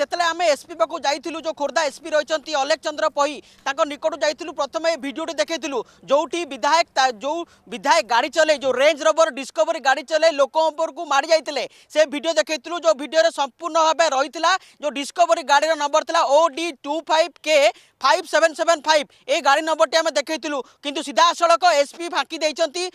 जितने आम एसपी पाक जाइलु जो खोर्धा एसपी रही अलेख चंद्र पही निकट जाइलु प्रथम भिडटे देखेलु जो विधायक जो विधायक गाड़ी चले जो रेंज रबर डिस्कवरी गाड़ी चले लोक को मारी जाते से भिड देखेलु जो भिडियो संपूर्ण भाव रही था जो डिस्कवरी गाड़ी नंबर था O D two five K five seven seven five ये गाड़ी नंबर टी आम देखेलु कि सीधा सड़क एसपी फाँकी कहते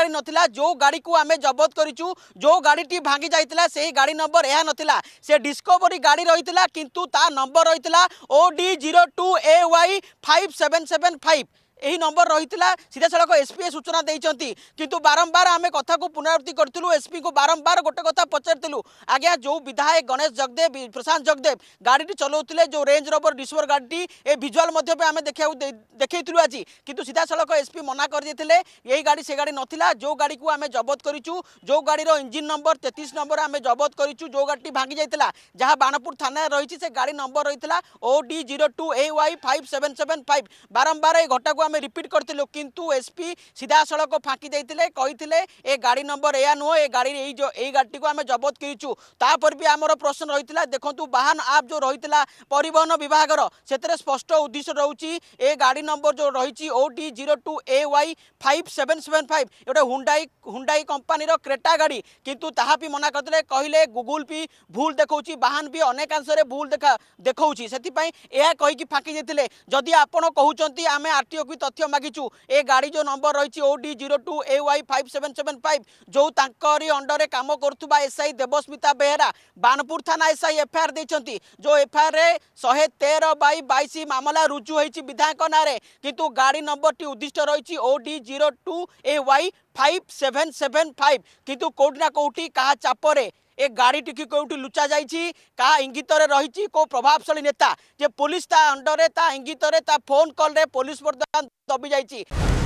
गाड़ी नाला जो गाड़ी को आम जबत करो गाड़ी टी भांगी जाता से गाड़ी नंबर यह ना से डिस्कवरी গাড়ি রয়েছে কিন্তু তা নম্বর রয়েছে O D zero two A Y five seven seven five यही नंबर रही सीधा सड़क एसपी सूचना देखते कितु बारंबार आम कथ को पुनरावृत्ति करूँ एसपी को बारंबार गोटे कथा पचारूँ आज्ञा जो विधायक गणेश जगदेव प्रशांत जगदेव गाड़ी चलाते जो रेज रोबर डिस्वर गाड़ी ए भिजुआल आम देखा देखेलु आज कितु सीधा सड़क एसपी मना कर देते यही गाड़ी से गाड़ी नाला जो गाड़ी को आम जबत करूँ जो गाड़ी इंजिन नंबर तेतीस नंबर आम जबत करूँ जो गाड़ी भागी जाता जहाँ बाणपुर थाना रही से गाड़ी नंबर रही है O D zero two A Y five seven seven five बारंबार ये घटा আমি রিপিট করতে লাগি কিন্তু এসপি সিধা সড়ক ফাকি দেতেলে কইtile এ গাড়ি নম্বর এএনও এ গাড়ি এই যে এই গাড়ি টি কো আমি জব্দ করিচু তা পরবি আমরো প্রশ্ন রহি তিলা দেখো তো বাহান আপ যে রহি তিলা পরিবহন বিভাগর সেতেরে স্পষ্ট উদ্দেশ্য রহুচি এ গাড়ি নম্বর যে রহিচি ওটি02এওয়াই5775 এটা হুন্ডাই হুন্ডাই কোম্পানির ক্রেটা গাড়ি কিন্তু তাহাপি মানা করতেলে কইলে গুগল পি ভুল দেখুচি বাহান বি अनेकाංශরে ভুল দেখা দেখুচি সেতি পই এ কহি কি ফাকি যাইতেলে যদি আপনো কহুচন্তি আমি আরটিও ବି ତଥ୍ୟ ମାଗିଛୁ ଏ ଗାଡ଼ି ଯେଉଁ ନମ୍ବର ରହିଛି O D zero two A Y five seven seven five ଯେଉଁ ତାଙ୍କରି ଅଣ୍ଡରରେ କାମ କରୁଥିବା ଏସ୍ଆଇ ଦେବସ୍ମିତା ବେହେରା ବାନପୁର ଥାନା ଏସ୍ଆଇ ଏଫ୍ଆଇଆର୍ ଦେଇଛନ୍ତି ଯେଉଁ ଏଫ୍ଆଇଆର୍ରେ ଶହେ ତେର ବାଇ ବାଇଶ ମାମଲା ରୁଜୁ ହୋଇଛି ବିଧାୟକ ନାଁରେ କିନ୍ତୁ ଗାଡ଼ି ନମ୍ବରଟି ଉଦ୍ଦିଷ୍ଟ ରହିଛି O D zero two A Y five seven seven five କିନ୍ତୁ କେଉଁଠି ନା କେଉଁଠି କାହା ଚାପରେ ଏ ଗାଡ଼ିଟିକୁ କେଉଁଠି ଲୁଚାଯାଇଛି କାହା ଇଙ୍ଗିତରେ ରହିଛି କେଉଁ ପ୍ରଭାବଶାଳୀ ନେତା ଯେ ପୋଲିସ ତା ଅଣ୍ଡରରେ ତା ଇଙ୍ଗିତରେ ତା ଫୋନ୍ କଲ୍ରେ ପୋଲିସ ବର୍ତ୍ତମାନ ଦବି ଯାଇଛି